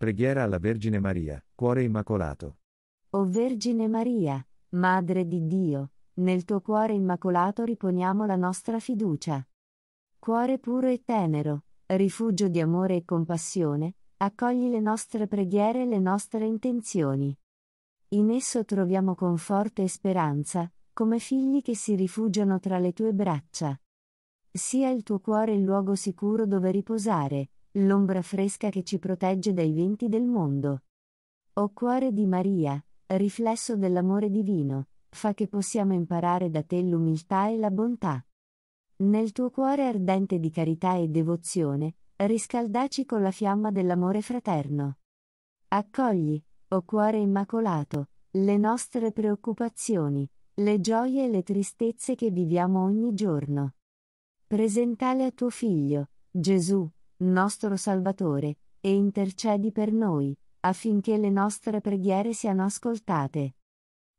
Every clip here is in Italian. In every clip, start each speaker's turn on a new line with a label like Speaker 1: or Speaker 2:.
Speaker 1: Preghiera alla Vergine Maria, Cuore Immacolato.
Speaker 2: O Vergine Maria, Madre di Dio, nel tuo cuore immacolato riponiamo la nostra fiducia. Cuore puro e tenero, rifugio di amore e compassione, accogli le nostre preghiere e le nostre intenzioni. In esso troviamo conforto e speranza, come figli che si rifugiano tra le tue braccia. Sia il tuo cuore il luogo sicuro dove riposare, l'ombra fresca che ci protegge dai venti del mondo. O cuore di Maria, riflesso dell'amore divino, fa che possiamo imparare da te l'umiltà e la bontà. Nel tuo cuore ardente di carità e devozione, riscaldaci con la fiamma dell'amore fraterno. Accogli, o cuore immacolato, le nostre preoccupazioni, le gioie e le tristezze che viviamo ogni giorno. Presentale a tuo figlio, Gesù, nostro Salvatore, e intercedi per noi, affinché le nostre preghiere siano ascoltate.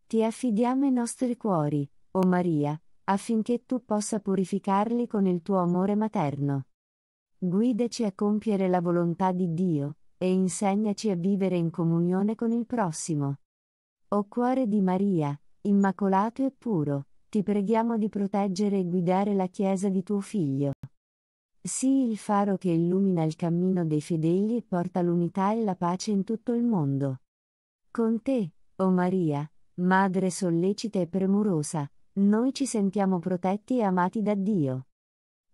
Speaker 2: Ti affidiamo i nostri cuori, o Maria, affinché tu possa purificarli con il tuo amore materno. Guidaci a compiere la volontà di Dio, e insegnaci a vivere in comunione con il prossimo. O cuore di Maria, immacolato e puro, ti preghiamo di proteggere e guidare la Chiesa di tuo Figlio. Sii il faro che illumina il cammino dei fedeli e porta l'unità e la pace in tutto il mondo. Con te, o oh Maria, Madre sollecita e premurosa, noi ci sentiamo protetti e amati da Dio.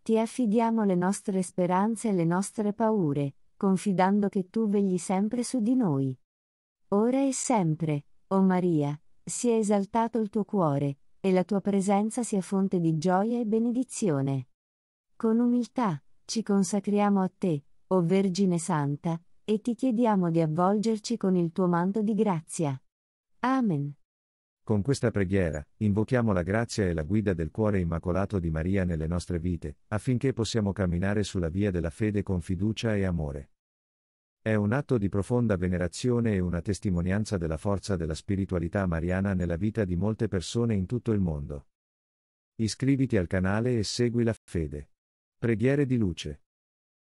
Speaker 2: Ti affidiamo le nostre speranze e le nostre paure, confidando che tu vegli sempre su di noi. Ora e sempre, o oh Maria, sia esaltato il tuo cuore, e la tua presenza sia fonte di gioia e benedizione. Con umiltà, ci consacriamo a te, o Vergine Santa, e ti chiediamo di avvolgerci con il tuo manto di grazia. Amen.
Speaker 1: Con questa preghiera, invochiamo la grazia e la guida del cuore immacolato di Maria nelle nostre vite, affinché possiamo camminare sulla via della fede con fiducia e amore. È un atto di profonda venerazione e una testimonianza della forza della spiritualità mariana nella vita di molte persone in tutto il mondo. Iscriviti al canale e segui la fede. Preghiere di luce.